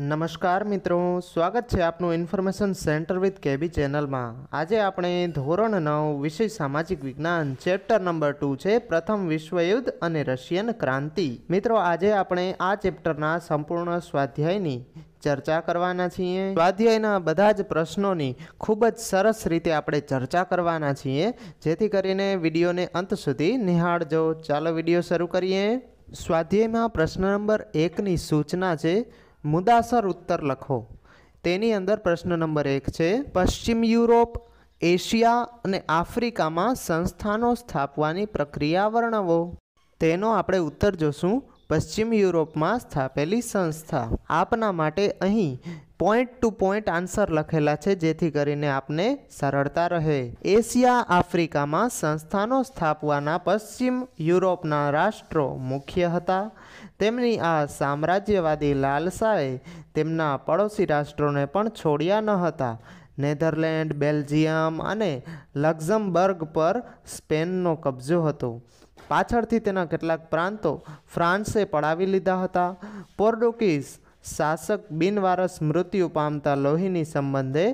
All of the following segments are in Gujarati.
નમસ્કાર મિત્રો સ્વાગત છે આપનું ઇન્ફોર્મેશન સેન્ટર વિથ કેબી ચેનલમાં આજે આપણે ધોરણ નવ વિષય સામાજિક વિજ્ઞાન ચેપ્ટર નંબર ટુ છે પ્રથમ વિશ્વયુદ્ધ અને રશિયન ક્રાંતિ મિત્રો આજે આપણે આ ચેપ્ટરના સંપૂર્ણ સ્વાધ્યાયની ચર્ચા કરવાના છીએ સ્વાધ્યાયના બધા જ પ્રશ્નોની ખૂબ જ સરસ રીતે આપણે ચર્ચા કરવાના છીએ જેથી કરીને વિડીયોને અંત સુધી નિહાળજો ચાલો વિડીયો શરૂ કરીએ સ્વાધ્યાયમાં પ્રશ્ન નંબર એકની સૂચના છે મુદાસર ઉત્તર લખો તેની અંદર પ્રશ્ન નંબર એક છે પશ્ચિમ યુરોપ એશિયા અને આફ્રિકામાં સંસ્થાનો સ્થાપવાની પ્રક્રિયા વર્ણવો તેનો આપણે ઉત્તર જોશું પશ્ચિમ યુરોપમાં સ્થાપેલી સંસ્થા આપના માટે અહીં પોઈન્ટ ટુ પોઈન્ટ આન્સર લખેલા છે જેથી કરીને આપને સરળતા રહે એશિયા આફ્રિકામાં સંસ્થાનો સ્થાપવાના પશ્ચિમ યુરોપના રાષ્ટ્રો મુખ્ય હતા તેમની આ સામ્રાજ્યવાદી લાલસાએ તેમના પડોશી રાષ્ટ્રોને પણ છોડ્યા ન હતા નેધરલેન્ડ બેલ્જિયમ અને લક્ઝમબર્ગ પર સ્પેનનો કબજો હતો પાછળથી તેના કેટલાક પ્રાંતો ફ્રાન્સે પડાવી લીધા હતા પોર્ટુગીઝ શાસક બિનવારસ મૃત્યુ પામતા લોહીની સંબંધે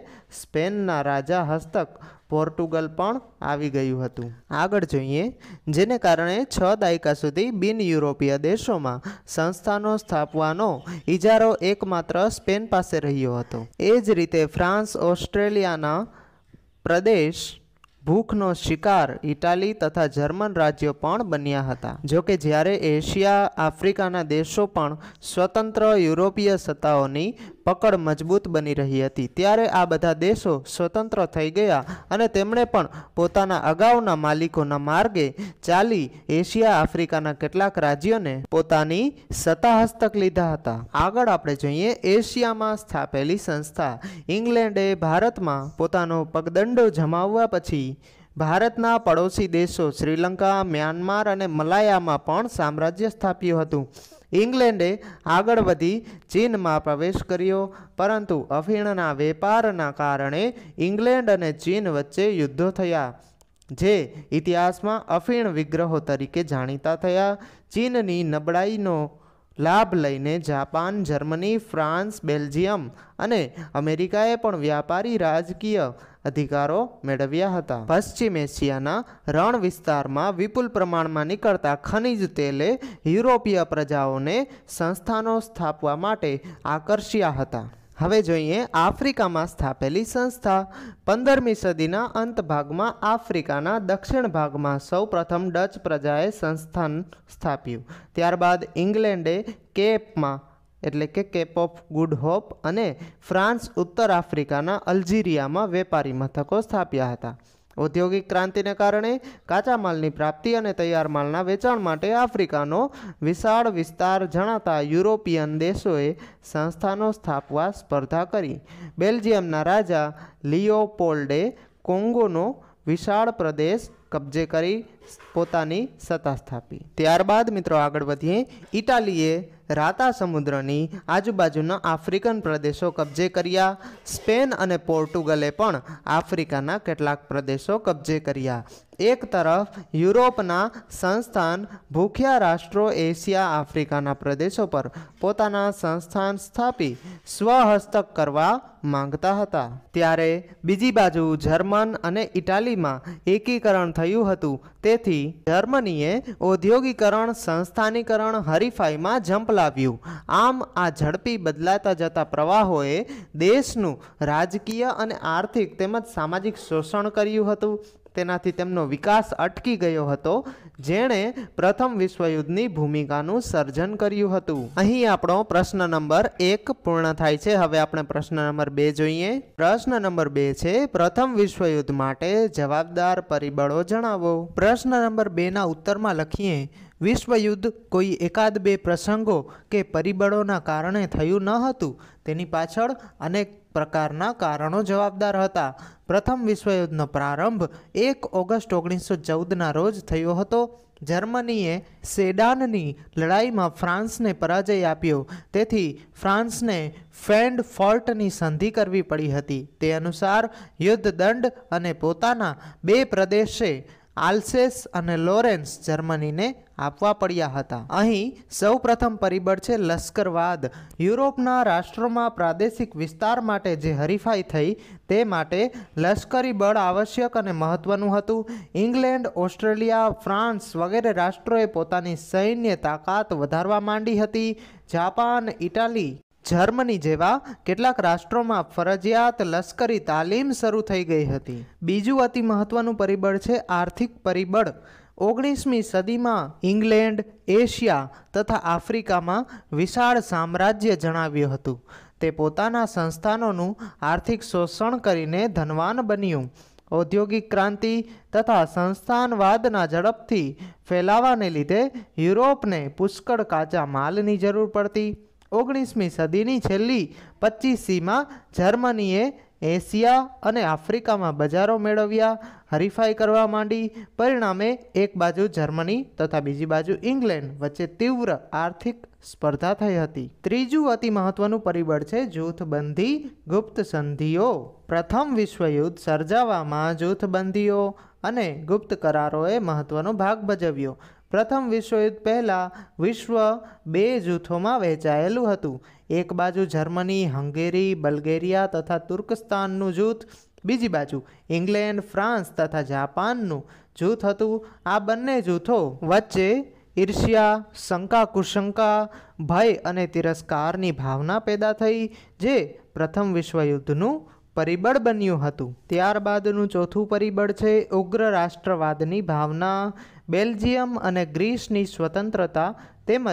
સ્પેનના રાજા હસ્તક પોર્ટુગલ પણ આવી ગયું હતું આગળ જોઈએ જેને કારણે છ દાયકા સુધી બિન યુરોપીય દેશોમાં સંસ્થાનો સ્થાપવાનો ઇજારો એકમાત્ર સ્પેન પાસે રહ્યો હતો એ જ રીતે ફ્રાન્સ ઓસ્ટ્રેલિયાના પ્રદેશ ભૂખનો શિકાર ઇટાલી તથા જર્મન રાજ્યો પણ બન્યા હતા જોકે જ્યારે એશિયા આફ્રિકાના દેશો પણ સ્વતંત્ર યુરોપીય સત્તાઓની પકડ મજબૂત બની રહી હતી ત્યારે આ બધા દેશો સ્વતંત્ર થઈ ગયા અને તેમણે પણ પોતાના અગાઉના માલિકોના માર્ગે ચાલી એશિયા આફ્રિકાના કેટલાક રાજ્યોને પોતાની સત્તા હસ્તક લીધા હતા આગળ આપણે જોઈએ એશિયામાં સ્થાપેલી સંસ્થા ઇંગ્લેન્ડે ભારતમાં પોતાનો પગદંડો જમાવવા પછી ભારતના પડોશી દેશો શ્રીલંકા મ્યાનમાર અને મલાયામાં પણ સામ્રાજ્ય સ્થાપ્યું હતું ઇંગ્લેન્ડે આગળ વધી ચીનમાં પ્રવેશ કર્યો પરંતુ અફીણના વેપારના કારણે ઇંગ્લેન્ડ અને ચીન વચ્ચે યુદ્ધો થયા જે ઇતિહાસમાં અફીણ વિગ્રહો તરીકે જાણીતા થયા ચીનની નબળાઈનો લાભ લઈને જાપાન જર્મની ફ્રાન્સ બેલ્જિયમ અને અમેરિકાએ પણ વ્યાપારી રાજકીય અધિકારો મેળવ્યા હતા પશ્ચિમ એશિયાના રણ વિસ્તારમાં વિપુલ પ્રમાણમાં નીકળતા ખનિજ તેલે યુરોપીય પ્રજાઓને સંસ્થાનો સ્થાપવા માટે આકર્ષ્યા હતા હવે જોઈએ આફ્રિકામાં સ્થાપેલી સંસ્થા પંદરમી સદીના અંત ભાગમાં આફ્રિકાના દક્ષિણ ભાગમાં સૌપ્રથમ ડચ પ્રજાએ સંસ્થાન સ્થાપ્યું ત્યારબાદ ઇંગ્લેન્ડે કેપમાં એટલે કે કેપ ઓફ ગુડ હોપ અને ફ્રાન્સ ઉત્તર આફ્રિકાના અલ્જીરિયામાં વેપારી મથકો સ્થાપ્યા હતા ઔદ્યોગિક ક્રાંતિને કારણે કાચા માલની પ્રાપ્તિ અને તૈયાર માલના વેચાણ માટે આફ્રિકાનો વિશાળ વિસ્તાર જણાતા યુરોપિયન દેશોએ સંસ્થાનો સ્થાપવા સ્પર્ધા કરી બેલ્જિયમના રાજા લિયોપોલ્ડે કોંગોનો વિશાળ પ્રદેશ કબજે કરી પોતાની સત્તા સ્થાપી ત્યારબાદ મિત્રો આગળ વધીએ ઇટાલીએ રાતા સમુદ્રની આજુબાજુના આફ્રિકન પ્રદેશો કબજે કર્યા સ્પેન અને પોર્ટુગલે પણ આફ્રિકાના કેટલાક પ્રદેશો કબજે કર્યા એક તરફ યુરોપના સંસ્થાન ભૂખ્યા રાષ્ટ્રો એશિયા આફ્રિકાના પ્રદેશો પર પોતાના સંસ્થાન સ્થાપી સ્વહસ્તક કરવા માંગતા હતા ત્યારે બીજી બાજુ જર્મન અને ઇટાલીમાં એકીકરણ થયું હતું તેથી જર્મનીએ ઔદ્યોગિકરણ સંસ્થાનીકરણ હરીફાઈમાં ઝંપલાવ્યું આમ આ ઝડપી બદલાતા જતા પ્રવાહોએ દેશનું રાજકીય અને આર્થિક તેમજ સામાજિક શોષણ કર્યું હતું તેનાથી તેમનો વિકાસ અટકી ગયો હતો જેણે પ્રથમ વિશ્વયુદ્ધની ભૂમિકાનું સર્જન કર્યું હતું અહીં આપણો પ્રશ્ન નંબર એક પૂર્ણ થાય છે હવે આપણે પ્રશ્ન નંબર બે જોઈએ પ્રશ્ન નંબર બે છે પ્રથમ વિશ્વયુદ્ધ માટે જવાબદાર પરિબળો જણાવો પ્રશ્ન નંબર બેના ઉત્તરમાં લખીએ વિશ્વયુદ્ધ કોઈ એકાદ બે પ્રસંગો કે પરિબળોના કારણે થયું ન હતું તેની પાછળ અનેક પ્રકારના કારણો જવાબદાર હતા પ્રથમ વિશ્વયુદ્ધનો પ્રારંભ એક ઓગસ્ટ ઓગણીસો ચૌદના રોજ થયો હતો જર્મનીએ સેડાનની લડાઈમાં ફ્રાન્સને પરાજય આપ્યો તેથી ફ્રાન્સને ફેન્ડ ફોર્ટની સંધિ કરવી પડી હતી તે અનુસાર યુદ્ધ દંડ અને પોતાના બે પ્રદેશે આલ્સેસ અને લોરેન્સ જર્મનીને આપવા પડ્યા હતા અહીં સૌપ્રથમ પરિબળ છે લશ્કરવાદ યુરોપના રાષ્ટ્રોમાં પ્રાદેશિક વિસ્તાર માટે જે હરીફાઈ થઈ તે માટે લશ્કરી બળ આવશ્યક અને મહત્વનું હતું ઇંગ્લેન્ડ ઓસ્ટ્રેલિયા ફ્રાન્સ વગેરે રાષ્ટ્રોએ પોતાની સૈન્ય તાકાત વધારવા માંડી હતી જાપાન ઇટાલી જર્મની જેવા કેટલાક રાષ્ટ્રોમાં ફરજિયાત લશ્કરી તાલીમ શરૂ થઈ ગઈ હતી બીજું અતિ મહત્વનું પરિબળ છે આર્થિક પરિબળ ઓગણીસમી સદીમાં ઇંગ્લેન્ડ એશિયા તથા આફ્રિકામાં વિશાળ સામ્રાજ્ય જણાવ્યું હતું તે પોતાના સંસ્થાનોનું આર્થિક શોષણ કરીને ધનવાન બન્યું ઔદ્યોગિક ક્રાંતિ તથા સંસ્થાનવાદના ઝડપથી ફેલાવાને લીધે યુરોપને પુષ્કળ કાચા માલની જરૂર પડતી ઓગણીસમી સદીની છેલ્લી પચીસીમાં જર્મનીએ એશિયા અને આફ્રિકામાં બજારો મેળવ્યા હરીફાઈ કરવા માંડી પરિણામે એક બાજુ જર્મની તથા બીજી બાજુ ઇંગ્લેન્ડ વચ્ચે તીવ્ર આર્થિક સ્પર્ધા થઈ હતી ત્રીજું અતિ મહત્વનું પરિબળ છે જૂથબંધી ગુપ્ત સંધિઓ પ્રથમ વિશ્વયુદ્ધ સર્જાવામાં જૂથબંધીઓ અને ગુપ્ત કરારોએ મહત્વનો ભાગ ભજવ્યો પ્રથમ વિશ્વયુદ્ધ પહેલાં વિશ્વ બે જૂથોમાં વહેંચાયેલું હતું એક બાજુ જર્મની હંગેરી બલ્ગેરિયા તથા તુર્કસ્તાનનું જૂથ બીજી બાજુ ઇંગ્લેન્ડ ફ્રાન્સ તથા જાપાનનું જૂથ હતું આ બંને જૂથો વચ્ચે ઈર્ષ્યા શંકા કુશંકા ભય અને તિરસ્કારની ભાવના પેદા થઈ જે પ્રથમ વિશ્વયુદ્ધનું પરિબળ બન્યું હતું ત્યારબાદનું ચોથું પરિબળ છે ઉગ્ર રાષ્ટ્રવાદની ભાવના બેલ્જિયમ અને ગ્રીસની સ્વતંત્રતા તેમજ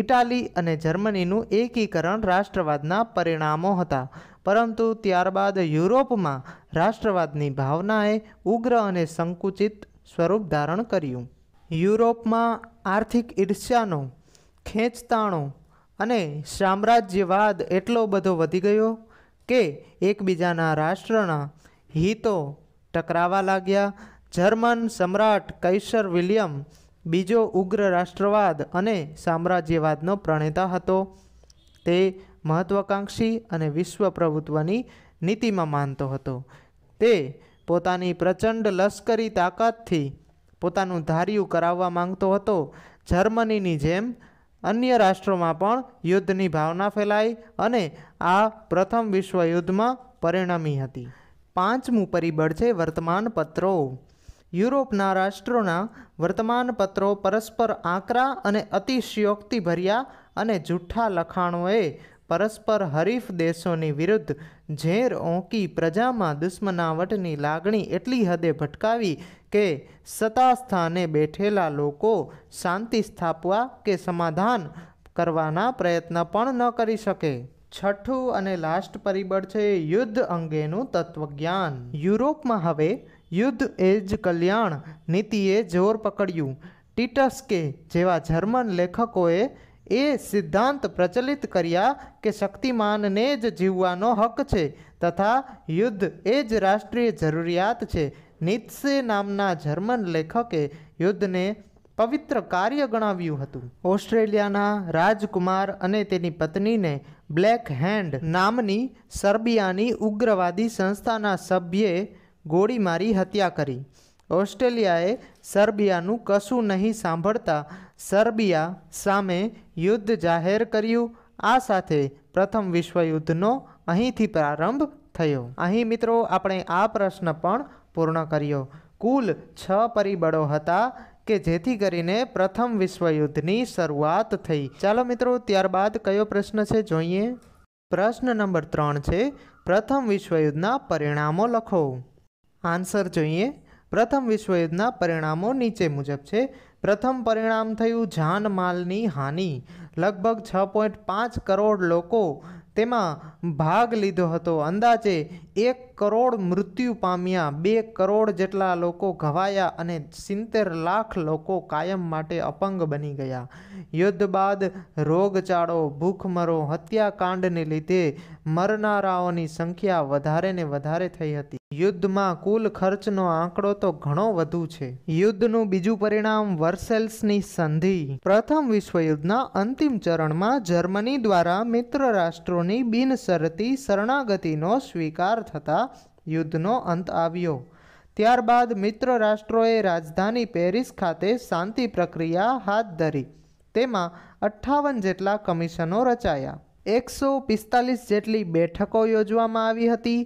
ઇટાલી અને જર્મનીનું એકીકરણ રાષ્ટ્રવાદના પરિણામો હતા પરંતુ ત્યારબાદ યુરોપમાં રાષ્ટ્રવાદની ભાવનાએ ઉગ્ર અને સંકુચિત સ્વરૂપ ધારણ કર્યું યુરોપમાં આર્થિક ઈર્ષ્યાનો ખેંચતાણો અને સામ્રાજ્યવાદ એટલો બધો વધી ગયો કે એકબીજાના રાષ્ટ્રના હિતો ટકરાવા લાગ્યા જર્મન સમ્રાટ કૈસર વિલિયમ બીજો ઉગ્ર રાષ્ટ્રવાદ અને સામ્રાજ્યવાદનો પ્રણેતા હતો તે મહત્વાકાંક્ષી અને વિશ્વ પ્રભુત્વની નીતિમાં માનતો હતો તે પોતાની પ્રચંડ લશ્કરી તાકાતથી પોતાનું ધાર્યું કરાવવા માંગતો હતો જર્મનીની જેમ અન્ય રાષ્ટ્રોમાં પણ યુદ્ધની ભાવના ફેલાઈ અને આ પ્રથમ વિશ્વયુદ્ધમાં પરિણમી હતી પાંચમું પરિબળ છે વર્તમાનપત્રો યુરોપના રાષ્ટ્રોના વર્તમાનપત્રો પરસ્પર આંકરા અને અતિશયોક્તિભર્યા અને જૂઠ્ઠા લખાણોએ પરસ્પર હરીફ દેશોની વિરુદ્ધ ઝેર ઓંકી પ્રજામાં દુશ્મનાવટની લાગણી એટલી હદે ભટકાવી કે સત્તા સ્થાને બેઠેલા લોકો શાંતિ સ્થાપવા કે સમાધાન કરવાના પ્રયત્ન પણ ન કરી શકે છઠ્ઠું અને લાસ્ટ પરિબળ છે યુદ્ધ અંગેનું તત્વજ્ઞાન યુરોપમાં હવે યુદ્ધ એજ કલ્યાણ નીતિએ જોર પકડ્યું ટીટસ્કે જેવા જર્મન લેખકોએ એ સિદ્ધાંત પ્રચલિત કર્યા કે શક્તિમાનને જ જીવવાનો હક છે તથા યુદ્ધ એ જ રાષ્ટ્રીય જરૂરિયાત છે નીત્સે નામના જર્મન લેખકે યુદ્ધને પવિત્ર કાર્ય ગણાવ્યું હતું ઓસ્ટ્રેલિયાના રાજકુમાર અને તેની પત્નીને બ્લેક હેન્ડ નામની સર્બિયાની ઉગ્રવાદી સંસ્થાના સભ્યે ગોળી મારી હત્યા કરી ઓસ્ટ્રેલિયાએ સર્બિયાનું કશું નહીં સાંભળતા સર્બિયા સામે યુદ્ધ જાહેર કર્યું આ સાથે પ્રથમ વિશ્વયુદ્ધનો અહીંથી પ્રારંભ થયો અહીં મિત્રો આપણે આ પ્રશ્ન પણ પૂર્ણ કર્યો કુલ છ પરિબળો હતા કે જેથી કરીને પ્રથમ વિશ્વયુદ્ધની શરૂઆત થઈ ચાલો મિત્રો ત્યારબાદ કયો પ્રશ્ન છે જોઈએ પ્રશ્ન નંબર ત્રણ છે પ્રથમ વિશ્વયુદ્ધના પરિણામો લખો આન્સર જોઈએ પ્રથમ વિશ્વયુદ્ધના પરિણામો નીચે મુજબ છે પ્રથમ પરિણામ થયું જાનમાલની હાનિ લગભગ છ પોઈન્ટ પાંચ કરોડ લોકો તેમાં ભાગ લીધો હતો અંદાજે એક કરોડ મૃત્યુ પામ્યા બે કરોડ જેટલા લોકો ઘવાયા અને સિત્તેર લાખ લોકો કાયમ માટે અપંગ બની ગયા યુદ્ધ બાદ રોગચાળો ભૂખમરો હત્યાકાંડને લીધે મરનારાઓની સંખ્યા વધારે ને વધારે થઈ હતી યુદ્ધમાં કુલ ખર્ચનો આંકડો તો ઘણો વધુ છે યુદ્ધનું બીજું પરિણામ વર્સેલ્સની સંધિ પ્રથમ વિશ્વયુદ્ધના અંતિમ ચરણમાં જર્મની દ્વારા મિત્ર રાષ્ટ્રોની બિનશરતી શરણાગતિનો સ્વીકાર થતા યુદ્ધનો અંત આવ્યો ત્યારબાદ મિત્ર રાષ્ટ્રોએ રાજધાની પેરિસ ખાતે શાંતિ પ્રક્રિયા હાથ ધરી તેમાં અઠ્ઠાવન જેટલા કમિશનો રચાયા એકસો પિસ્તાલીસ જેટલી બેઠકો યોજવામાં આવી હતી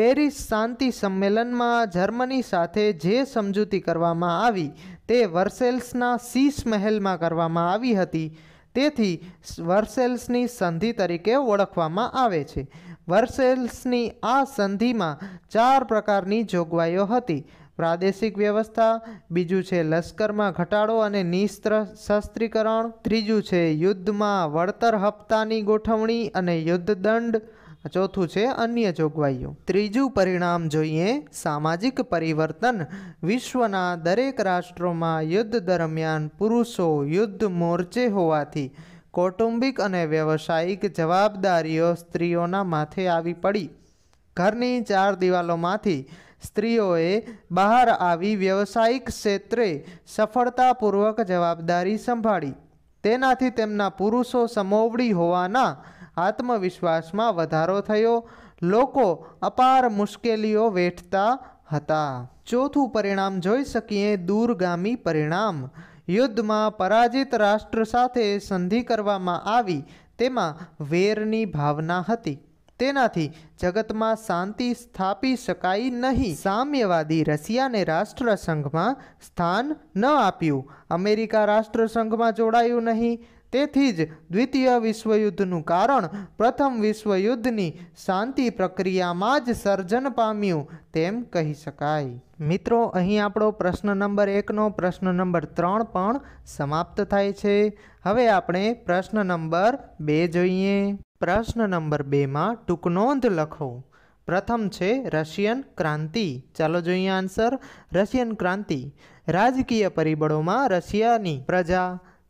પેરિસ શાંતિ સંમેલનમાં જર્મની સાથે જે સમજૂતી કરવામાં આવી તે વર્સેલ્સના સીસ મહેલમાં કરવામાં આવી હતી તેથી વર્સેલ્સની સંધિ તરીકે ઓળખવામાં આવે છે વર્સેલ્સની આ સંધિમાં ચાર પ્રકારની જોગવાઈઓ હતી પ્રાદેશિક વ્યવસ્થા બીજું છે લશ્કરમાં ઘટાડો અને નિસ્ત્ર શસ્ત્રીકરણ ત્રીજું છે યુદ્ધમાં વળતર હપ્તાની ગોઠવણી અને યુદ્ધ દંડ ચોથું છે અન્ય જોગવાઈઓ ત્રીજું પરિણામ જોઈએ સામાજિક પરિવર્તન વિશ્વના દરેક રાષ્ટ્રોમાં યુદ્ધ દરમિયાન પુરુષો યુદ્ધ મોરચે હોવાથી કૌટુંબિક અને વ્યવસાયિક જવાબદારીઓ સ્ત્રીઓના માથે આવી પડી ઘરની ચાર દિવાલોમાંથી સ્ત્રીઓએ બહાર આવી વ્યવસાયિક ક્ષેત્રે સફળતાપૂર્વક જવાબદારી સંભાળી તેનાથી તેમના પુરુષો સમોવડી હોવાના આત્મવિશ્વાસમાં વધારો થયો લોકો અપાર મુશ્કેલીઓ વેઠતા હતા ચોથું પરિણામ જોઈ શકીએ દૂરગામી પરિણામ યુદ્ધમાં પરાજિત રાષ્ટ્ર સાથે સંધિ કરવામાં આવી તેમાં વેરની ભાવના હતી તેનાથી જગતમાં શાંતિ સ્થાપી શકાય નહીં સામ્યવાદી રશિયાને રાષ્ટ્રસંઘમાં સ્થાન ન આપ્યું અમેરિકા રાષ્ટ્રસંઘમાં જોડાયું નહીં તેથી જ દ્વિતીય વિશ્વયુદ્ધનું કારણ પ્રથમ વિશ્વયુદ્ધની શાંતિ પ્રક્રિયામાં જ સર્જન પામ્યું તેમ કહી શકાય મિત્રો અહીં આપણો પ્રશ્ન નંબર એકનો પ્રશ્ન નંબર ત્રણ પણ સમાપ્ત થાય છે હવે આપણે પ્રશ્ન નંબર બે જોઈએ પ્રશ્ન નંબર બેમાં ટૂંક નોંધ લખો પ્રથમ છે રશિયન ક્રાંતિ ચાલો જોઈએ આન્સર રશિયન ક્રાંતિ રાજકીય પરિબળોમાં રશિયાની પ્રજા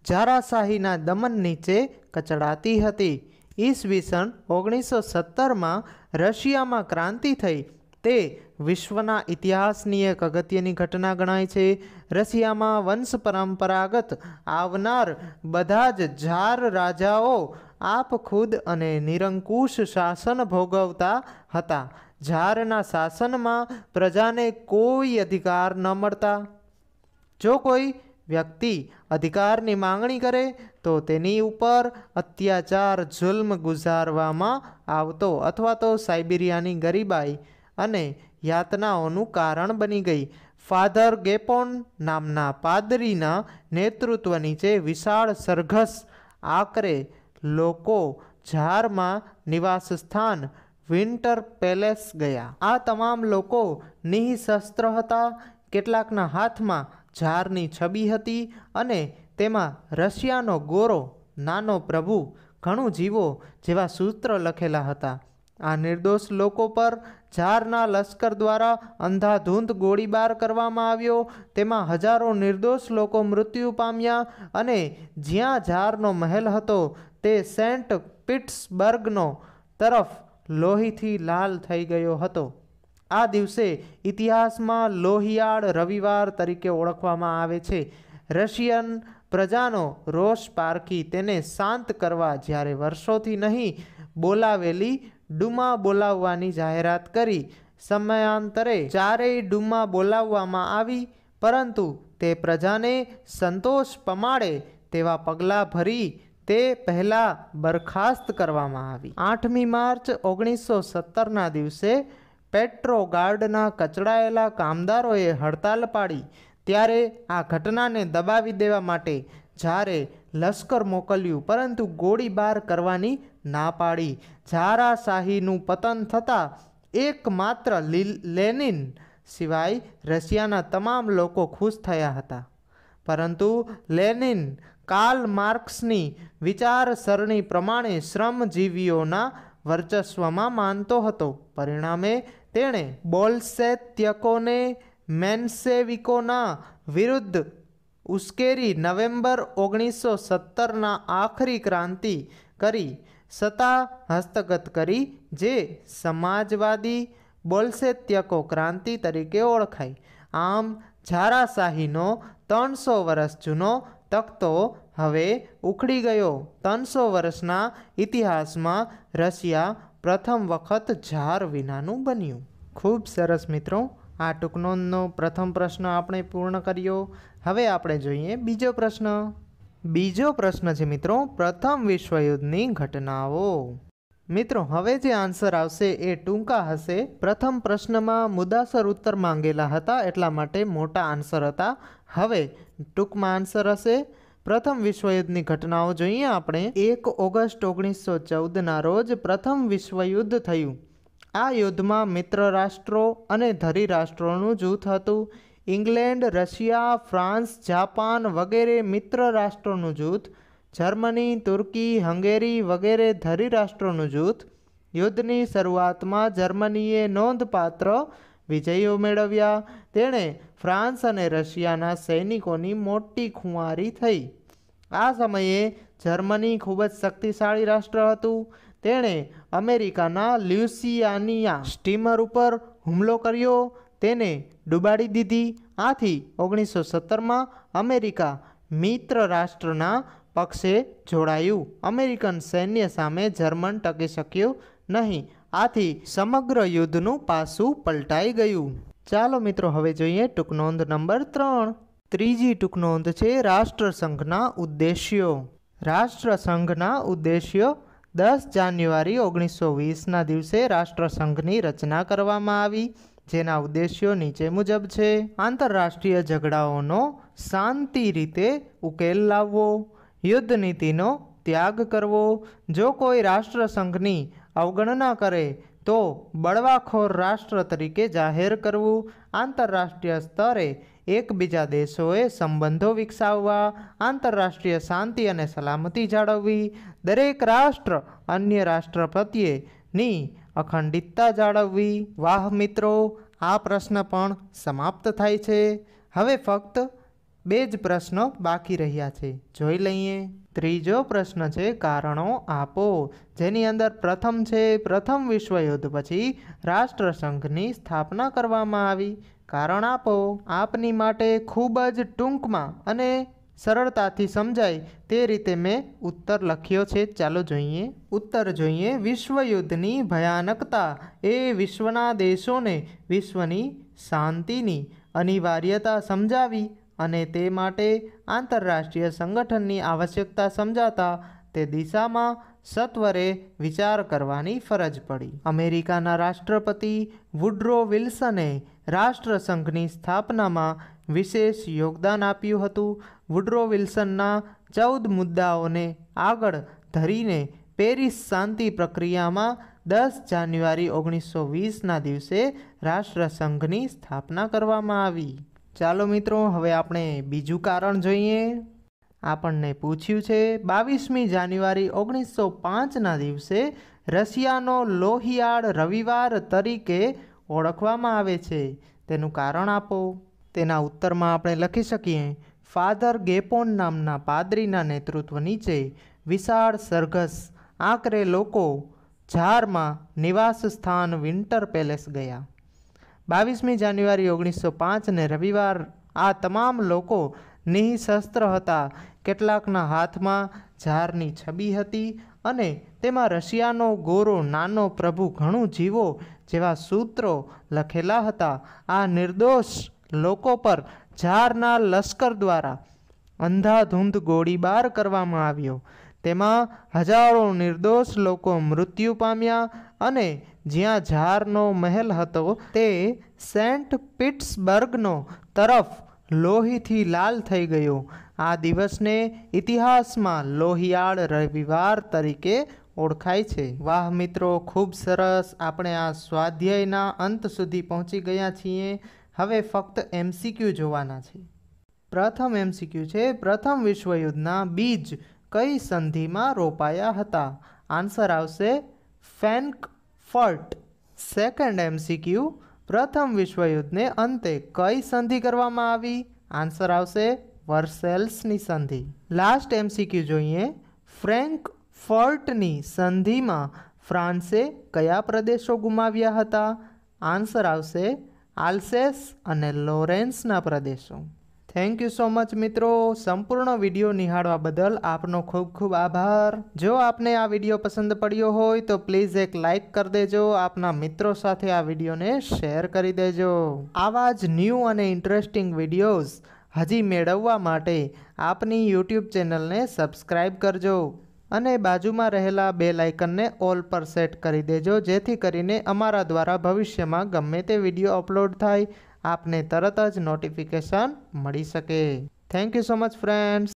જારાશાહીના દમન નીચે કચડાતી હતી ઈસવીસન ઓગણીસો સત્તરમાં રશિયામાં ક્રાંતિ થઈ તે વિશ્વના ઇતિહાસની એક અગત્યની ઘટના ગણાય છે રશિયામાં વંશ પરંપરાગત આવનાર બધા જ ઝાર રાજાઓ આપખુદ અને નિરંકુશ શાસન ભોગવતા હતા ઝારના શાસનમાં પ્રજાને કોઈ અધિકાર ન મળતા જો કોઈ વ્યક્તિ અધિકારની માંગણી કરે તો તેની ઉપર અત્યાચાર જુલ્મ ગુજારવામાં આવતો અથવા તો સાઇબિરિયાની ગરીબાઈ અને યાતનાઓનું કારણ બની ગઈ ફાધર ગેપોન નામના પાદરીના નેતૃત્વ નીચે વિશાળ સરઘસ આકરે લોકો ઝારમાં નિવાસ સ્થાન વિન્ટર પેલેસ ગયા આ તમામ લોકો નિઃશસ્ત્ર હતા કેટલાકના હાથમાં ઝારની છબી હતી અને તેમાં રશિયાનો ગોરો નાનો પ્રભુ ઘણું જીવો જેવા સૂત્ર લખેલા હતા આ નિર્દોષ લોકો પર ઝારના લશ્કર દ્વારા અંધાધૂંધ ગોળીબાર કરવામાં આવ્યો તેમાં હજારો નિર્દોષ લોકો મૃત્યુ પામ્યા અને જ્યાં ઝારનો મહેલ હતો તે સેન્ટ પિટ્સબર્ગનો તરફ લોહીથી લાલ થઈ ગયો હતો આ દિવસે ઇતિહાસમાં લોહિયાળ રવિવાર તરીકે ઓળખવામાં આવે છે રશિયન પ્રજાનો રોષ પારખી તેને શાંત કરવા જ્યારે વર્ષોથી નહીં બોલાવેલી ડુમા બોલાવવાની જાહેરાત કરી સમયાંતરે ચારેય ડુમા બોલાવવામાં આવી પરંતુ તે પ્રજાને સંતોષ પમાડે તેવા પગલાં ભરી તે પહેલાં બરખાસ્ત કરવામાં આવી આઠમી માર્ચ ઓગણીસો સત્તરના દિવસે પેટ્રોગાર્ડના કચડાયેલા કામદારોએ હડતાલ પાડી ત્યારે આ ઘટનાને દબાવી દેવા માટે જ્યારે લશ્કર મોકલ્યું પરંતુ ગોળીબાર કરવાની ના પાડી ઝારાશાહીનું પતન થતાં એકમાત્ર લેનિન સિવાય રશિયાના તમામ લોકો ખુશ થયા હતા પરંતુ લેનિન કાર્લ માર્ક્સની વિચારસરણી પ્રમાણે શ્રમજીવીઓના વર્ચસ્વમાં માનતો હતો પરિણામે તેણે બોલ્સેત્યકોને મેન્સેવિકોના વિરુદ્ધ ઉશ્કેરી નવેમ્બર ઓગણીસો સત્તરના આખરી ક્રાંતિ કરી સત્તા હસ્તગત કરી જે સમાજવાદી બોલ્સેત્યકો ક્રાંતિ તરીકે ઓળખાઈ આમ ઝારાશાહીનો ત્રણસો વર્ષ જૂનો તખતો હવે ઉખડી ગયો ત્રણસો વર્ષના ઇતિહાસમાં રશિયા પ્રથમ વખત ઝાર વિનાનું બન્યું ખૂબ સરસ મિત્રો આ ટૂંકનોંધનો પ્રથમ પ્રશ્ન આપણે પૂર્ણ કર્યો હવે આપણે જોઈએ બીજો પ્રશ્ન બીજો પ્રશ્ન છે મિત્રો પ્રથમ વિશ્વયુદ્ધની ઘટનાઓ મિત્રો હવે જે આન્સર આવશે એ ટૂંકા હશે પ્રથમ પ્રશ્નમાં મુદ્દાસર ઉત્તર માંગેલા હતા એટલા માટે મોટા આન્સર હતા હવે ટૂંકમાં આન્સર હશે પ્રથમ વિશ્વયુદ્ધની ઘટનાઓ જોઈએ આપણે એક ઓગસ્ટ ઓગણીસો ચૌદના રોજ પ્રથમ વિશ્વયુદ્ધ થયું આ યુદ્ધમાં મિત્ર રાષ્ટ્રો અને ધરી રાષ્ટ્રોનું જૂથ હતું ઇંગ્લેન્ડ રશિયા ફ્રાન્સ જાપાન વગેરે મિત્ર રાષ્ટ્રોનું જૂથ જર્મની તુર્કી હંગેરી વગેરે ધરી રાષ્ટ્રોનું જૂથ યુદ્ધની શરૂઆતમાં જર્મનીએ નોંધપાત્ર વિજયો મેળવ્યા તેણે ફ્રાન્સ અને રશિયાના સૈનિકોની મોટી ખુંવારી થઈ આ સમયે જર્મની ખૂબ જ શક્તિશાળી રાષ્ટ્ર હતું તેણે અમેરિકાના લ્યુસિયાનિયા સ્ટીમર ઉપર હુમલો કર્યો તેને ડૂબાડી દીધી આથી ઓગણીસો સત્તરમાં અમેરિકા મિત્ર રાષ્ટ્રના પક્ષે જોડાયું અમેરિકન સૈન્ય સામે જર્મન ટકી શક્યું નહીં આથી સમગ્ર યુદ્ધનું પાસું પલટાઈ ગયું ચાલો મિત્રો હવે જોઈએ ટૂંકનોંધ નંબર ત્રણ ત્રીજી ટૂંકનોંધ છે રાષ્ટ્રસંઘના ઉદ્દેશ્યો રાષ્ટ્રસંઘના ઉદ્દેશ્યો દસ જાન્યુઆરી ઓગણીસો વીસના દિવસે રાષ્ટ્રસંઘની રચના કરવામાં આવી જેના ઉદ્દેશ્યો નીચે મુજબ છે આંતરરાષ્ટ્રીય ઝઘડાઓનો શાંતિ રીતે ઉકેલ લાવવો યુદ્ધ નીતિનો ત્યાગ કરવો જો કોઈ રાષ્ટ્રસંઘની અવગણના કરે તો બળવાખોર રાષ્ટ્ર તરીકે જાહેર કરવું આંતરરાષ્ટ્રીય સ્તરે એકબીજા દેશોએ સંબંધો વિકસાવવા આંતરરાષ્ટ્રીય શાંતિ અને સલામતી જાળવવી દરેક રાષ્ટ્ર અન્ય રાષ્ટ્ર પ્રત્યેની અખંડિતતા જાળવવી વાહ મિત્રો આ પ્રશ્ન પણ સમાપ્ત થાય છે હવે ફક્ત બે જ પ્રશ્નો બાકી રહ્યા છે જોઈ લઈએ ત્રીજો પ્રશ્ન છે કારણો આપો જેની અંદર પ્રથમ છે પ્રથમ વિશ્વયુદ્ધ પછી રાષ્ટ્રસંઘની સ્થાપના કરવામાં આવી કારણ આપો આપની માટે ખૂબ જ ટૂંકમાં અને સરળતાથી સમજાય તે રીતે મેં ઉત્તર લખ્યો છે ચાલો જોઈએ ઉત્તર જોઈએ વિશ્વયુદ્ધની ભયાનકતા એ વિશ્વના દેશોને વિશ્વની શાંતિની અનિવાર્યતા સમજાવી અને તે માટે આંતરરાષ્ટ્રીય સંગઠનની આવશ્યકતા સમજાતા તે દિશામાં સત્વરે વિચાર કરવાની ફરજ પડી અમેરિકાના રાષ્ટ્રપતિ વુડ્રો વિલ્સને રાષ્ટ્રસંઘની સ્થાપનામાં વિશેષ યોગદાન આપ્યું હતું વુડ્રો વિલ્સનના ચૌદ મુદ્દાઓને આગળ ધરીને પેરિસ શાંતિ પ્રક્રિયામાં દસ જાન્યુઆરી ઓગણીસો વીસના દિવસે રાષ્ટ્રસંઘની સ્થાપના કરવામાં આવી ચાલો મિત્રો હવે આપણે બીજું કારણ જોઈએ આપણને પૂછ્યું છે બાવીસમી જાન્યુઆરી ઓગણીસો પાંચના દિવસે રશિયાનો લોહિયાળ રવિવાર તરીકે ઓળખવામાં આવે છે તેનું કારણ આપો તેના ઉત્તરમાં આપણે લખી શકીએ ફાધર ગેપોન નામના પાદરીના નેતૃત્વ નીચે વિશાળ સરઘસ આકરે લોકો ઝારમાં નિવાસ સ્થાન વિન્ટર પેલેસ ગયા બાવીસમી જાન્યુઆરી ઓગણીસો પાંચને રવિવાર આ તમામ લોકો નિઃશસ્ત્ર હતા કેટલાકના હાથમાં ઝારની છબી હતી અને તેમાં રશિયાનો ગોરો નાનો પ્રભુ ઘણું જીવો જેવા સૂત્રો લખેલા હતા આ નિર્દોષ લોકો પર ઝારના લશ્કર દ્વારા અંધાધૂંધ ગોળીબાર કરવામાં આવ્યો તેમાં હજારો નિર્દોષ લોકો મૃત્યુ પામ્યા અને જ્યાં ઝારનો મહેલ હતો તે સેન્ટ પિટ્સબર્ગનો તરફ લોહીથી લાલ થઈ ગયો આ દિવસને ઇતિહાસમાં લોહિયાળ રવિવાર તરીકે ઓળખાય છે વાહ મિત્રો ખૂબ સરસ આપણે આ સ્વાધ્યાયના અંત સુધી પહોંચી ગયા છીએ હવે ફક્ત એમસીક્યુ જોવાના છે પ્રથમ એમસીક્યુ છે પ્રથમ વિશ્વયુદ્ધના બીજ કઈ સંધિમાં રોપાયા હતા આન્સર આવશે ફેન્ક ફર્ટ સેકન્ડ એમસીક્યુ પ્રથમ વિશ્વયુદ્ધને અંતે કઈ સંધિ કરવામાં આવી આન્સર આવશે વર્સેલ્સની સંધિ લાસ્ટ એમસીક્યુ જોઈએ ફ્રેન્ક ફર્ટની સંધિમાં ફ્રાન્સે કયા પ્રદેશો ગુમાવ્યા હતા આન્સર આવશે આલ્સેસ અને લોરેન્સના પ્રદેશો થેન્ક યુ સો મચ મિત્રો સંપૂર્ણ વિડીયો નિહાળવા બદલ આપનો ખૂબ ખૂબ આભાર જો આપને આ વિડીયો પસંદ પડ્યો હોય તો પ્લીઝ એક લાઇક કરી દેજો આપના મિત્રો સાથે આ વિડીયોને શેર કરી દેજો આવા જ ન્યૂ અને ઇન્ટરેસ્ટિંગ વિડીયોઝ હજી મેળવવા માટે આપની યુટ્યુબ ચેનલને સબસ્ક્રાઇબ કરજો અને બાજુમાં રહેલા બે લાઇકનને ઓલ પર સેટ કરી દેજો જેથી કરીને અમારા દ્વારા ભવિષ્યમાં ગમે તે વિડીયો અપલોડ થાય આપને તરત જ નોટિફિકેશન મળી શકે thank you so much friends